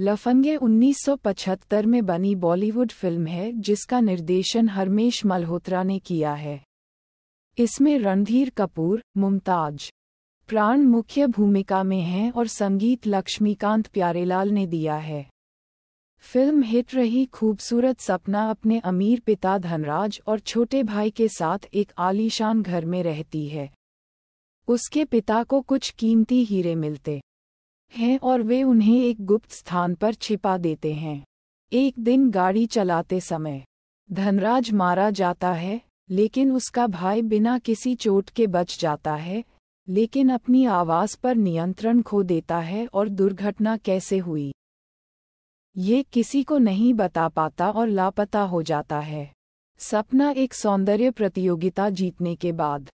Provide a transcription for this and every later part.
लफंगे 1975 में बनी बॉलीवुड फिल्म है जिसका निर्देशन हरमेश मल्होत्रा ने किया है इसमें रणधीर कपूर मुमताज प्राण मुख्य भूमिका में हैं और संगीत लक्ष्मीकांत प्यारेलाल ने दिया है फिल्म हिट रही खूबसूरत सपना अपने अमीर पिता धनराज और छोटे भाई के साथ एक आलीशान घर में रहती है उसके पिता को कुछ कीमती हीरे मिलते हैं और वे उन्हें एक गुप्त स्थान पर छिपा देते हैं एक दिन गाड़ी चलाते समय धनराज मारा जाता है लेकिन उसका भाई बिना किसी चोट के बच जाता है लेकिन अपनी आवाज़ पर नियंत्रण खो देता है और दुर्घटना कैसे हुई ये किसी को नहीं बता पाता और लापता हो जाता है सपना एक सौंदर्य प्रतियोगिता जीतने के बाद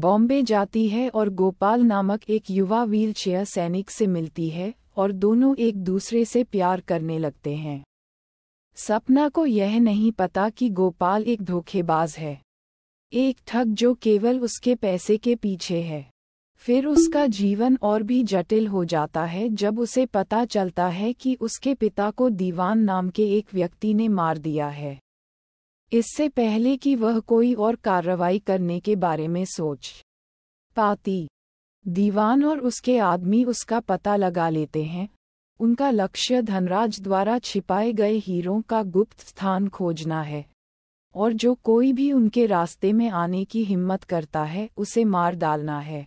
बॉम्बे जाती है और गोपाल नामक एक युवा व्हीलचेयर सैनिक से मिलती है और दोनों एक दूसरे से प्यार करने लगते हैं सपना को यह नहीं पता कि गोपाल एक धोखेबाज है एक ठग जो केवल उसके पैसे के पीछे है फिर उसका जीवन और भी जटिल हो जाता है जब उसे पता चलता है कि उसके पिता को दीवान नाम के एक व्यक्ति ने मार दिया है इससे पहले कि वह कोई और कार्रवाई करने के बारे में सोच पाती दीवान और उसके आदमी उसका पता लगा लेते हैं उनका लक्ष्य धनराज द्वारा छिपाए गए हीरों का गुप्त स्थान खोजना है और जो कोई भी उनके रास्ते में आने की हिम्मत करता है उसे मार डालना है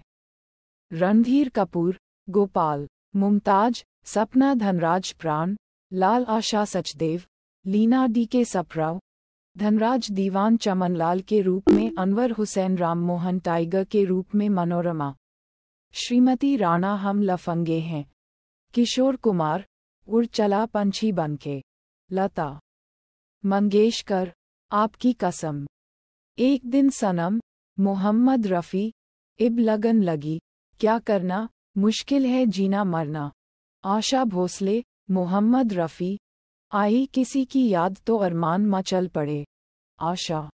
रणधीर कपूर गोपाल मुमताज सपना धनराज प्राण लाल आशा सचदेव लीना डी के सपराव धनराज दीवान चमनलाल के रूप में अनवर हुसैन राममोहन टाइगर के रूप में मनोरमा श्रीमती राणा हम लफंगे हैं किशोर कुमार उड़चला चला पंछी बनके लता मंगेशकर आपकी कसम एक दिन सनम मोहम्मद रफ़ी इब लगन लगी क्या करना मुश्किल है जीना मरना आशा भोसले मोहम्मद रफ़ी आई किसी की याद तो अरमान माँ चल पड़े आशा